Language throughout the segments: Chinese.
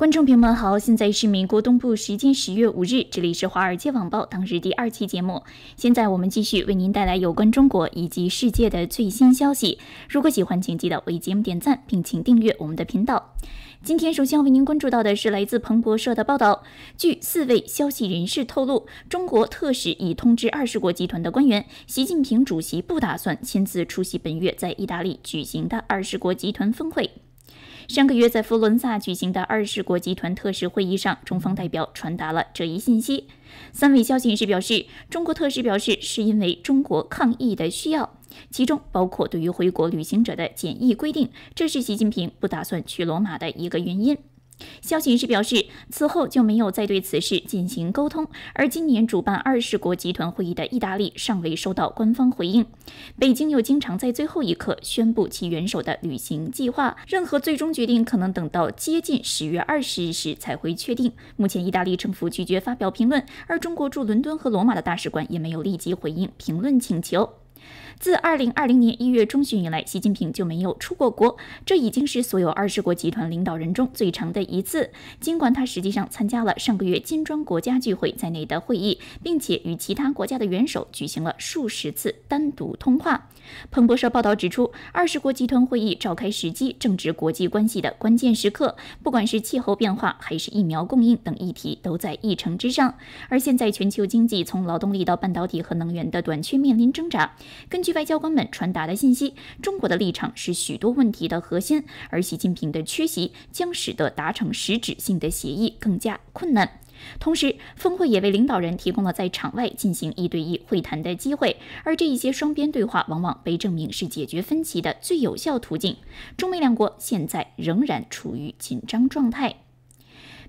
观众朋友们好，现在是美国东部时间十月五日，这里是《华尔街网报》当日第二期节目。现在我们继续为您带来有关中国以及世界的最新消息。如果喜欢，请记得为节目点赞，并请订阅我们的频道。今天首先要为您关注到的是来自彭博社的报道，据四位消息人士透露，中国特使已通知二十国集团的官员，习近平主席不打算亲自出席本月在意大利举行的二十国集团峰会。上个月在佛罗伦萨举行的二十国集团特使会议上，中方代表传达了这一信息。三位消息人士表示，中国特使表示，是因为中国抗疫的需要，其中包括对于回国旅行者的检疫规定。这是习近平不打算去罗马的一个原因。消息人士表示，此后就没有再对此事进行沟通。而今年主办二十国集团会议的意大利尚未收到官方回应。北京又经常在最后一刻宣布其元首的旅行计划，任何最终决定可能等到接近十月二十日时才会确定。目前，意大利政府拒绝发表评论，而中国驻伦敦和罗马的大使馆也没有立即回应评论请求。自2020年一月中旬以来，习近平就没有出过国，这已经是所有二十国集团领导人中最长的一次。尽管他实际上参加了上个月金砖国家聚会在内的会议，并且与其他国家的元首举行了数十次单独通话。彭博社报道指出，二十国集团会议召开时机正值国际关系的关键时刻，不管是气候变化还是疫苗供应等议题都在议程之上。而现在全球经济从劳动力到半导体和能源的短缺面临挣扎。根据外交官们传达的信息，中国的立场是许多问题的核心，而习近平的缺席将使得达成实质性的协议更加困难。同时，峰会也为领导人提供了在场外进行一对一会谈的机会，而这一些双边对话往往被证明是解决分歧的最有效途径。中美两国现在仍然处于紧张状态。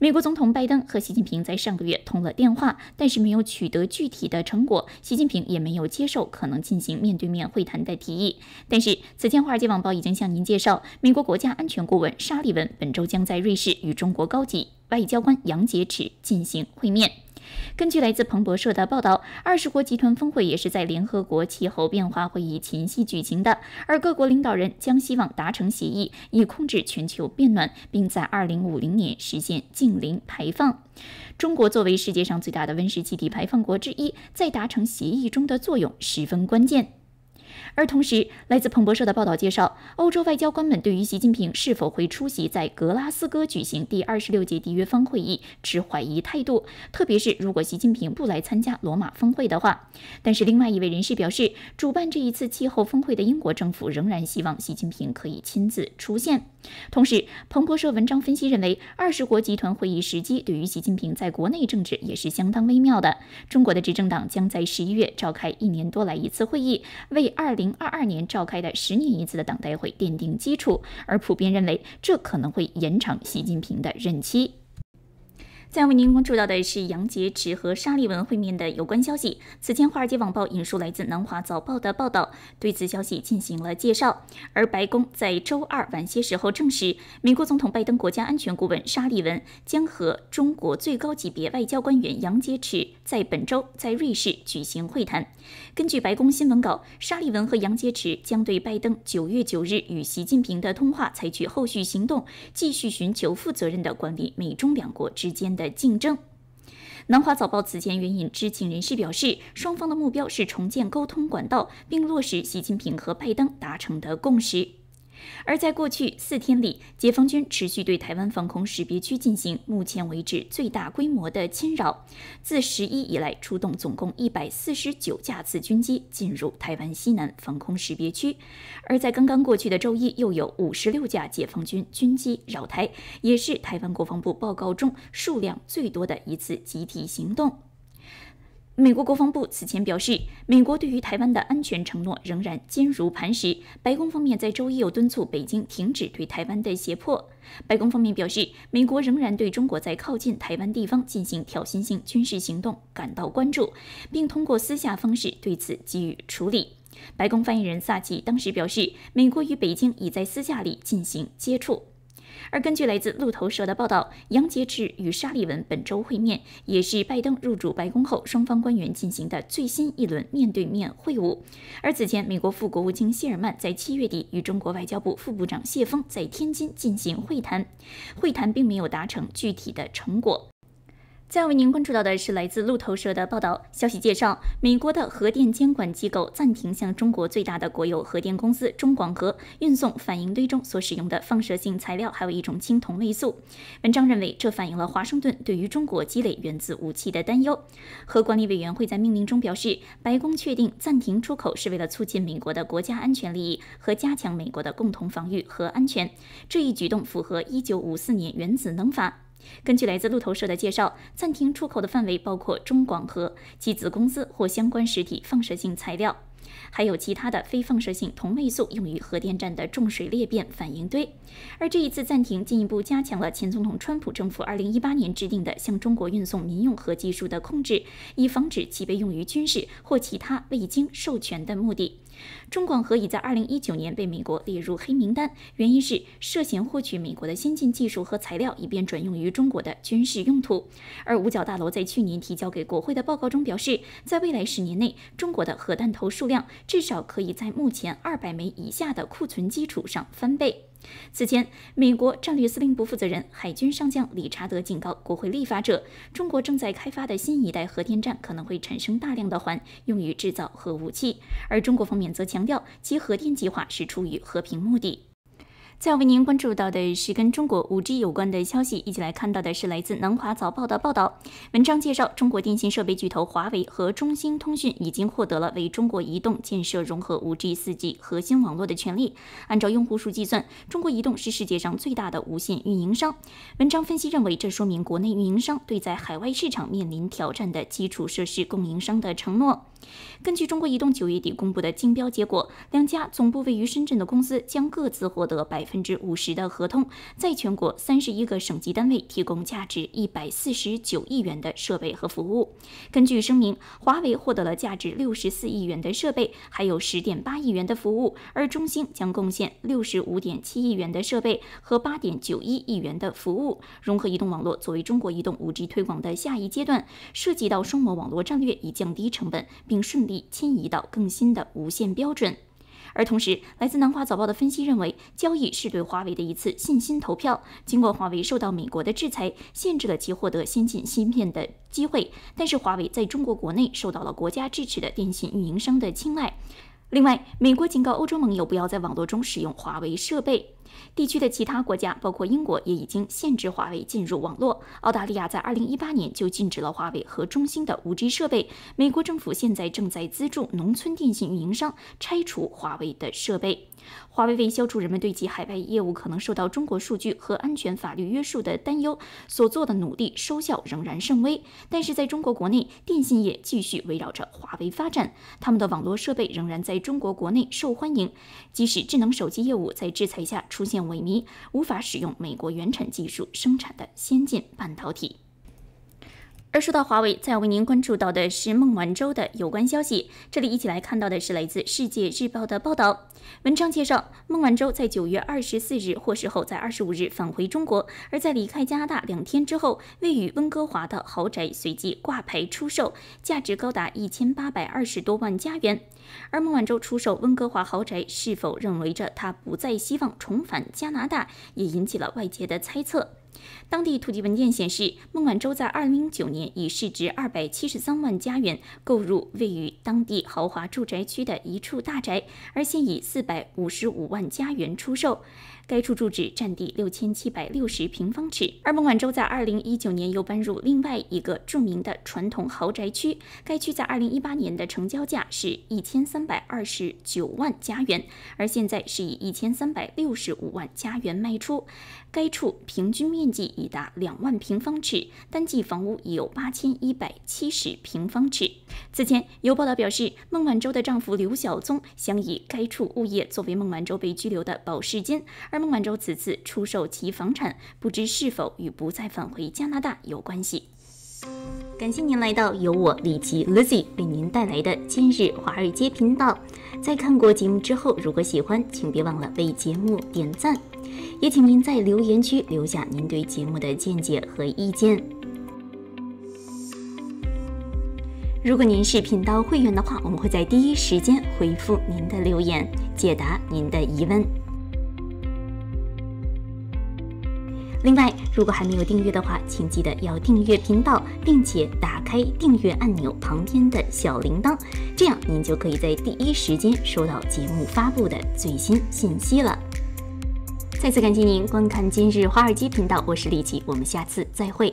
美国总统拜登和习近平在上个月通了电话，但是没有取得具体的成果。习近平也没有接受可能进行面对面会谈的提议。但是，此前《华尔街网报》已经向您介绍，美国国家安全顾问沙利文本周将在瑞士与中国高级外交官杨洁篪进行会面。根据来自彭博社的报道，二十国集团峰会也是在联合国气候变化会议前夕举行的，而各国领导人将希望达成协议，以控制全球变暖，并在2050年实现净零排放。中国作为世界上最大的温室气体排放国之一，在达成协议中的作用十分关键。而同时，来自彭博社的报道介绍，欧洲外交官们对于习近平是否会出席在格拉斯哥举行第二十六届缔约方会议持怀疑态度，特别是如果习近平不来参加罗马峰会的话。但是，另外一位人士表示，主办这一次气候峰会的英国政府仍然希望习近平可以亲自出现。同时，彭博社文章分析认为，二十国集团会议时机对于习近平在国内政治也是相当微妙的。中国的执政党将在十一月召开一年多来一次会议，为二零二二年召开的十年一次的党代会奠定基础，而普遍认为这可能会延长习近平的任期。再为您关注到的是杨洁篪和沙利文会面的有关消息。此前，华尔街网报引述来自南华早报的报道，对此消息进行了介绍。而白宫在周二晚些时候证实，美国总统拜登国家安全顾问沙利文将和中国最高级别外交官员杨洁篪在本周在瑞士举行会谈。根据白宫新闻稿，沙利文和杨洁篪将对拜登9月9日与习近平的通话采取后续行动，继续寻求负责任的管理美中两国之间的。竞争。南华早报此前援引知情人士表示，双方的目标是重建沟通管道，并落实习近平和拜登达成的共识。而在过去四天里，解放军持续对台湾防空识别区进行目前为止最大规模的侵扰。自十一以来，出动总共一百四十九架次军机进入台湾西南防空识别区，而在刚刚过去的周一，又有五十六架解放军军机扰台，也是台湾国防部报告中数量最多的一次集体行动。美国国防部此前表示，美国对于台湾的安全承诺仍然坚如磐石。白宫方面在周一又敦促北京停止对台湾的胁迫。白宫方面表示，美国仍然对中国在靠近台湾地方进行挑衅性军事行动感到关注，并通过私下方式对此给予处理。白宫发言人萨奇当时表示，美国与北京已在私下里进行接触。而根据来自路透社的报道，杨洁篪与沙利文本周会面，也是拜登入主白宫后双方官员进行的最新一轮面对面会晤。而此前，美国副国务卿谢尔曼在七月底与中国外交部副部长谢锋在天津进行会谈，会谈并没有达成具体的成果。再为您关注到的是来自路透社的报道。消息介绍，美国的核电监管机构暂停向中国最大的国有核电公司中广核运送反应堆中所使用的放射性材料，还有一种青铜位素。文章认为，这反映了华盛顿对于中国积累原子武器的担忧。核管理委员会在命令中表示，白宫确定暂停出口是为了促进美国的国家安全利益和加强美国的共同防御和安全。这一举动符合1954年原子能法。根据来自路透社的介绍，暂停出口的范围包括中广核及子公司或相关实体放射性材料，还有其他的非放射性同位素用于核电站的重水裂变反应堆。而这一次暂停进一步加强了前总统川普政府2018年制定的向中国运送民用核技术的控制，以防止其被用于军事或其他未经授权的目的。中广核已在2019年被美国列入黑名单，原因是涉嫌获取美国的先进技术和材料，以便转用于中国的军事用途。而五角大楼在去年提交给国会的报告中表示，在未来十年内，中国的核弹头数量至少可以在目前200枚以下的库存基础上翻倍。此前，美国战略司令部负责人海军上将理查德警告国会立法者，中国正在开发的新一代核电站可能会产生大量的环，用于制造核武器，而中国方面则强调其核电计划是出于和平目的。再为您关注到的是跟中国五 G 有关的消息，一起来看到的是来自《南华早报》的报道。文章介绍，中国电信设备巨头华为和中兴通讯已经获得了为中国移动建设融合五 G 四 G 核心网络的权利。按照用户数计算，中国移动是世界上最大的无线运营商。文章分析认为，这说明国内运营商对在海外市场面临挑战的基础设施供应商的承诺。根据中国移动九月底公布的竞标结果，两家总部位于深圳的公司将各自获得百分之五十的合同，在全国三十一个省级单位提供价值一百四十九亿元的设备和服务。根据声明，华为获得了价值六十四亿元的设备，还有十点八亿元的服务；而中兴将贡献六十五点七亿元的设备和八点九一亿元的服务。融合移动网络作为中国移动五 g 推广的下一阶段，涉及到双模网络战略以降低成本。并顺利迁移到更新的无线标准。而同时，来自南华早报的分析认为，交易是对华为的一次信心投票。尽管华为受到美国的制裁，限制了其获得先进芯片的机会，但是华为在中国国内受到了国家支持的电信运营商的青睐。另外，美国警告欧洲盟友不要在网络中使用华为设备。地区的其他国家，包括英国，也已经限制华为进入网络。澳大利亚在2018年就禁止了华为和中兴的 5G 设备。美国政府现在正在资助农村电信运营商拆除华为的设备。华为为消除人们对其海外业务可能受到中国数据和安全法律约束的担忧所做的努力收效仍然甚微。但是，在中国国内，电信业继续围绕着华为发展，他们的网络设备仍然在中国国内受欢迎。即使智能手机业务在制裁下。出现萎靡，无法使用美国原产技术生产的先进半导体。而说到华为，再为您关注到的是孟晚舟的有关消息。这里一起来看到的是来自《世界日报》的报道。文章介绍，孟晚舟在九月二十四日获释后，在二十五日返回中国，而在离开加拿大两天之后，位于温哥华的豪宅随即挂牌出售，价值高达一千八百二十多万加元。而孟晚舟出售温哥华豪宅，是否认为着他不再希望重返加拿大，也引起了外界的猜测。当地土地文件显示，孟晚舟在二零零九年以市值二百七十三万加元购入位于当地豪华住宅区的一处大宅，而现以四百五十五万加元出售。该处住址占地六千七百六十平方尺。而孟晚舟在二零一九年又搬入另外一个著名的传统豪宅区，该区在二零一八年的成交价是一千三百二十九万加元，而现在是以一千三百六十五万加元卖出。该处平均。面积已达两万平方尺，单季房屋已有八千一百七十平方尺。此前有报道表示，孟晚舟的丈夫刘晓宗想以该处物业作为孟晚舟被拘留的保释金，而孟晚舟此次出售其房产，不知是否与不再返回加拿大有关系。感谢您来到由我李琦 l i z i y 为您带来的今日华尔街频道。在看过节目之后，如果喜欢，请别忘了为节目点赞。也请您在留言区留下您对节目的见解和意见。如果您是频道会员的话，我们会在第一时间回复您的留言，解答您的疑问。另外，如果还没有订阅的话，请记得要订阅频道，并且打开订阅按钮旁边的小铃铛，这样您就可以在第一时间收到节目发布的最新信息了。再次感谢您观看今日华尔街频道，我是李琦，我们下次再会。